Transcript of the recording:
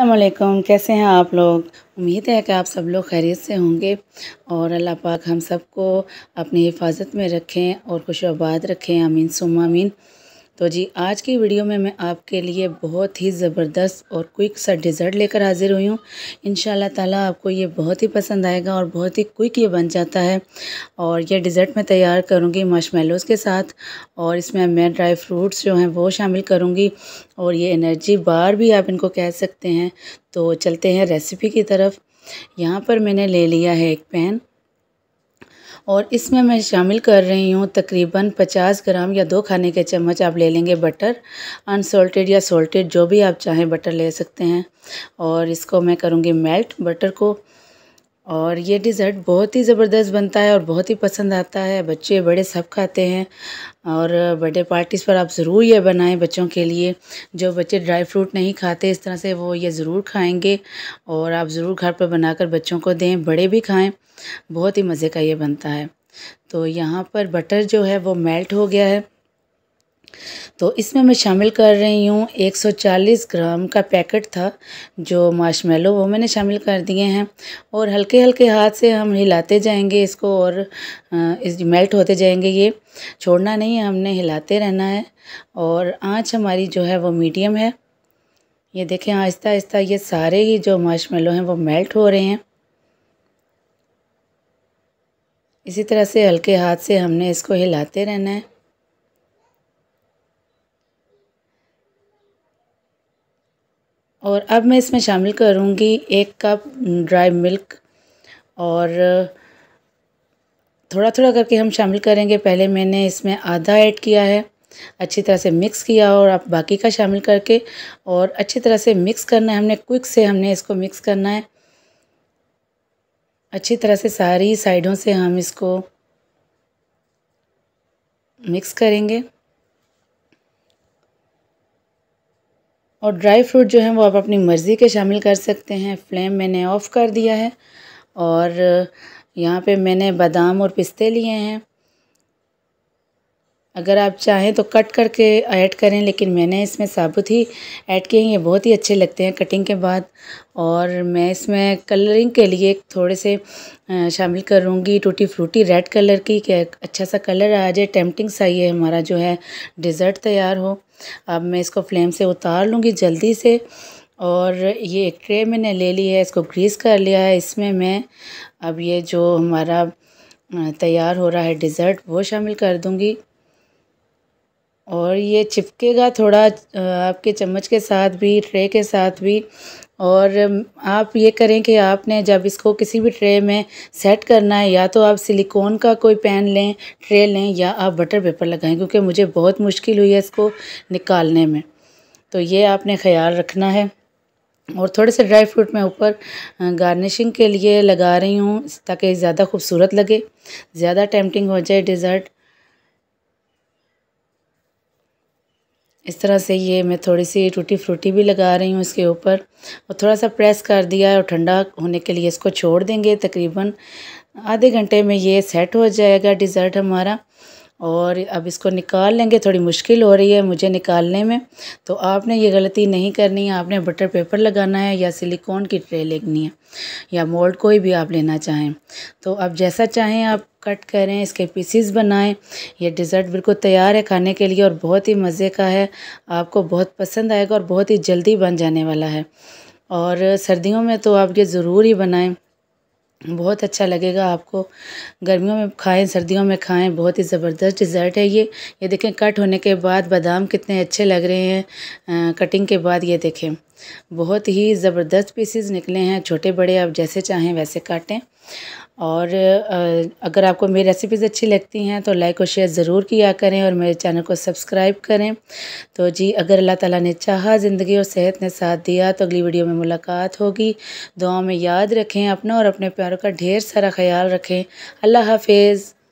अल्लाम कैसे हैं आप लोग उम्मीद है कि आप सब लोग खैरियत से होंगे और अल्लाह पाक हम सबको अपनी हिफाजत में रखें और खुश रखें अमीन सुम अमीन तो जी आज की वीडियो में मैं आपके लिए बहुत ही ज़बरदस्त और क्विक सा डिज़र्ट लेकर हाज़िर हुई हूँ इन ताला आपको ये बहुत ही पसंद आएगा और बहुत ही क्विक ये बन जाता है और यह डिज़र्ट मैं तैयार करूँगी मशमेलोज़ के साथ और इसमें मैं ड्राई फ्रूट्स जो हैं वो शामिल करूँगी और ये एनर्जी बार भी आप इनको कह सकते हैं तो चलते हैं रेसिपी की तरफ यहाँ पर मैंने ले लिया है एक पैन और इसमें मैं शामिल कर रही हूँ तकरीबन 50 ग्राम या दो खाने के चम्मच आप ले लेंगे बटर अनसॉल्टेड या सॉल्टेड जो भी आप चाहें बटर ले सकते हैं और इसको मैं करूँगी मेल्ट बटर को और ये डिज़र्ट बहुत ही ज़बरदस्त बनता है और बहुत ही पसंद आता है बच्चे बड़े सब खाते हैं और बर्थडे पार्टीज़ पर आप ज़रूर ये बनाएं बच्चों के लिए जो बच्चे ड्राई फ्रूट नहीं खाते इस तरह से वो ये ज़रूर खाएंगे और आप ज़रूर घर पर बनाकर बच्चों को दें बड़े भी खाएं बहुत ही मज़े का ये बनता है तो यहाँ पर बटर जो है वो मेल्ट हो गया है तो इसमें मैं शामिल कर रही हूँ 140 ग्राम का पैकेट था जो मार्शमेलो वो मैंने शामिल कर दिए हैं और हल्के हल्के हाथ से हम हिलाते जाएंगे इसको और इस मेल्ट होते जाएंगे ये छोड़ना नहीं है हमने हिलाते रहना है और आँच हमारी जो है वो मीडियम है ये देखें आहिस्ता आहिस्ता ये सारे ही जो मार्शमेलो हैं वो मेल्ट हो रहे हैं इसी तरह से हल्के हाथ से हमने इसको हिलाते रहना है और अब मैं इसमें शामिल करूँगी एक कप ड्राई मिल्क और थोड़ा थोड़ा करके हम शामिल करेंगे पहले मैंने इसमें आधा ऐड किया है अच्छी तरह से मिक्स किया और आप बाकी का शामिल करके और अच्छी तरह से मिक्स करना है हमने क्विक से हमने इसको मिक्स करना है अच्छी तरह से सारी साइडों से हम इसको मिक्स करेंगे और ड्राई फ्रूट जो है वो आप अपनी मर्ज़ी के शामिल कर सकते हैं फ्लेम मैंने ऑफ़ कर दिया है और यहाँ पे मैंने बादाम और पिस्ते लिए हैं अगर आप चाहें तो कट करके ऐड करें लेकिन मैंने इसमें साबुत ही ऐड किए हैं ये बहुत ही अच्छे लगते हैं कटिंग के बाद और मैं इसमें कलरिंग के लिए थोड़े से शामिल करूँगी टूटी फ्रूटी रेड कलर की कि अच्छा सा कलर आ जाए टेम्पटिंग सा ये हमारा जो है डिज़र्ट तैयार हो अब मैं इसको फ्लेम से उतार लूँगी जल्दी से और ये एक ट्रे मैंने ले ली है इसको ग्रीस कर लिया है इसमें मैं अब ये जो हमारा तैयार हो रहा है डिज़र्ट वो शामिल कर दूँगी और ये चिपकेगा थोड़ा आपके चम्मच के साथ भी ट्रे के साथ भी और आप ये करें कि आपने जब इसको किसी भी ट्रे में सेट करना है या तो आप सिलिकॉन का कोई पैन लें ट्रे लें या आप बटर पेपर लगाएं क्योंकि मुझे बहुत मुश्किल हुई है इसको निकालने में तो ये आपने ख्याल रखना है और थोड़े से ड्राई फ्रूट मैं ऊपर गार्निशिंग के लिए लगा रही हूँ ताकि ज़्यादा खूबसूरत लगे ज़्यादा टेम्पटिंग हो जाए डिज़र्ट इस तरह से ये मैं थोड़ी सी टूटी फ्रूटी भी लगा रही हूँ इसके ऊपर और थोड़ा सा प्रेस कर दिया है और ठंडा होने के लिए इसको छोड़ देंगे तकरीबन आधे घंटे में ये सेट हो जाएगा डिज़र्ट हमारा और अब इसको निकाल लेंगे थोड़ी मुश्किल हो रही है मुझे निकालने में तो आपने ये गलती नहीं करनी है आपने बटर पेपर लगाना है या सिलिकॉन की ट्रे लेनी है या मोल्ड कोई भी आप लेना चाहें तो आप जैसा चाहें आप कट करें इसके पीसीस बनाएं ये डिज़र्ट बिल्कुल तैयार है खाने के लिए और बहुत ही मज़े का है आपको बहुत पसंद आएगा और बहुत ही जल्दी बन जाने वाला है और सर्दियों में तो आप ये ज़रूर ही बनाएँ बहुत अच्छा लगेगा आपको गर्मियों में खाएं सर्दियों में खाएं बहुत ही ज़बरदस्त डिज़र्ट है ये ये देखें कट होने के बाद बादाम कितने अच्छे लग रहे हैं आ, कटिंग के बाद ये देखें बहुत ही ज़बरदस्त पीसीज निकले हैं छोटे बड़े आप जैसे चाहें वैसे काटें और अगर आपको मेरी रेसिपीज़ अच्छी लगती हैं तो लाइक और शेयर ज़रूर किया करें और मेरे चैनल को सब्सक्राइब करें तो जी अगर अल्लाह ताला ने चाहा ज़िंदगी और सेहत ने साथ दिया तो अगली वीडियो में मुलाकात होगी दुआ में याद रखें अपना और अपने प्यारों का ढेर सारा ख्याल रखें अल्लाह हाफिज़